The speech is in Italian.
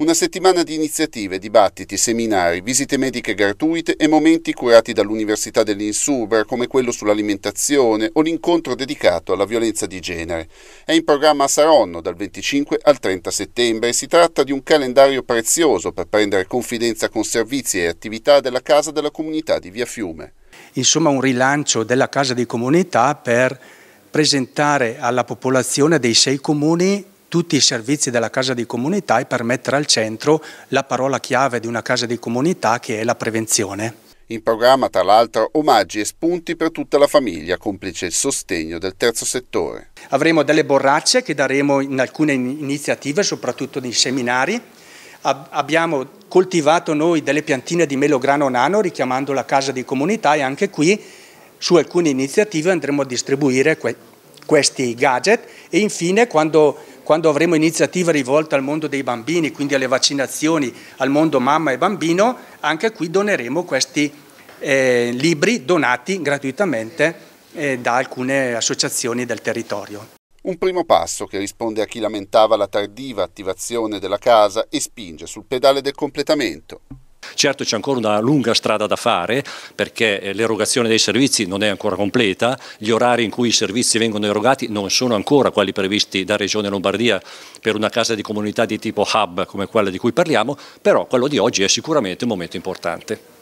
Una settimana di iniziative, dibattiti, seminari, visite mediche gratuite e momenti curati dall'Università dell'Insuber, come quello sull'alimentazione o l'incontro dedicato alla violenza di genere. È in programma a Saronno dal 25 al 30 settembre e si tratta di un calendario prezioso per prendere confidenza con servizi e attività della Casa della Comunità di Via Fiume. Insomma un rilancio della Casa di Comunità per presentare alla popolazione dei sei comuni tutti i servizi della casa di comunità e per mettere al centro la parola chiave di una casa di comunità che è la prevenzione. In programma, tra l'altro, omaggi e spunti per tutta la famiglia, complice il sostegno del terzo settore. Avremo delle borracce che daremo in alcune iniziative, soprattutto nei seminari. Abbiamo coltivato noi delle piantine di melograno nano, richiamando la casa di comunità e anche qui su alcune iniziative andremo a distribuire questi gadget e infine quando, quando avremo iniziative rivolte al mondo dei bambini, quindi alle vaccinazioni, al mondo mamma e bambino, anche qui doneremo questi eh, libri donati gratuitamente eh, da alcune associazioni del territorio. Un primo passo che risponde a chi lamentava la tardiva attivazione della casa e spinge sul pedale del completamento. Certo c'è ancora una lunga strada da fare perché eh, l'erogazione dei servizi non è ancora completa, gli orari in cui i servizi vengono erogati non sono ancora quelli previsti da Regione Lombardia per una casa di comunità di tipo hub come quella di cui parliamo, però quello di oggi è sicuramente un momento importante.